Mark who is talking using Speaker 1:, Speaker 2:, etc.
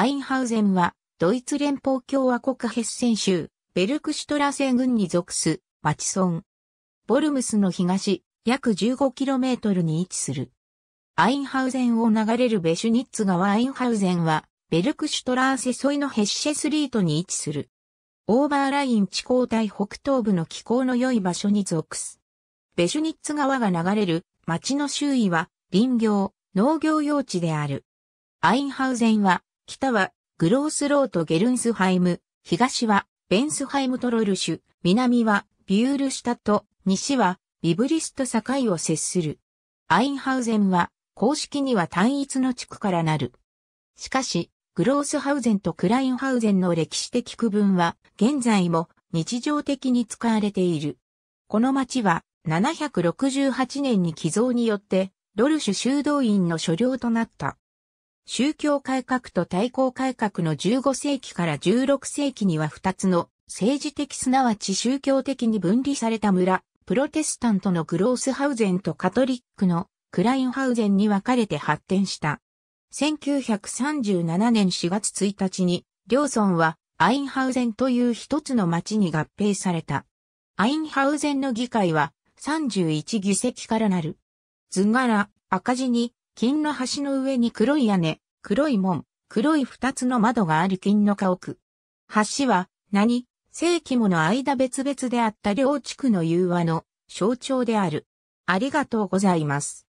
Speaker 1: アインハウゼンは、ドイツ連邦共和国ヘッセン州、ベルクシュトラセン郡に属す、町村。ボルムスの東、約 15km に位置する。アインハウゼンを流れるベシュニッツ川アインハウゼンは、ベルクシュトラーセ沿いのヘッシェスリートに位置する。オーバーライン地高帯北東部の気候の良い場所に属す。ベシュニッツ川が流れる町の周囲は林業、農業用地である。アインハウゼンは北はグロースロート・ゲルンスハイム、東はベンスハイム・トロルシュ、南はビュールシュタと西はビブリスト境を接する。アインハウゼンは公式には単一の地区からなる。しかし、グロースハウゼンとクラインハウゼンの歴史的区分は現在も日常的に使われている。この町は768年に寄贈によってドルシュ修道院の所領となった。宗教改革と対抗改革の15世紀から16世紀には2つの政治的すなわち宗教的に分離された村、プロテスタントのグロースハウゼンとカトリックのクラインハウゼンに分かれて発展した。1937年4月1日に、両村はアインハウゼンという一つの町に合併された。アインハウゼンの議会は31議席からなる。図柄、赤字に金の橋の上に黒い屋根、黒い門、黒い二つの窓がある金の家屋。橋は、何、世紀もの間別々であった両地区の融和の象徴である。ありがとうございます。